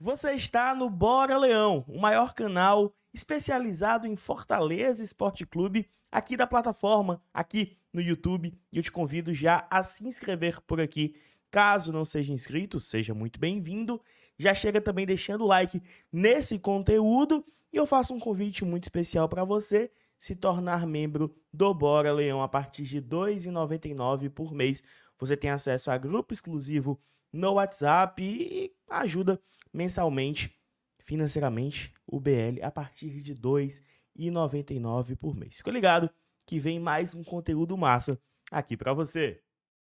Você está no Bora Leão, o maior canal especializado em Fortaleza Esporte Clube aqui da plataforma, aqui no YouTube. E eu te convido já a se inscrever por aqui. Caso não seja inscrito, seja muito bem-vindo. Já chega também deixando o like nesse conteúdo e eu faço um convite muito especial para você se tornar membro do Bora Leão a partir de R$ 2,99 por mês. Você tem acesso a grupo exclusivo no WhatsApp e ajuda mensalmente, financeiramente, o BL a partir de R$ 2,99 por mês. Fica ligado que vem mais um conteúdo massa aqui para você.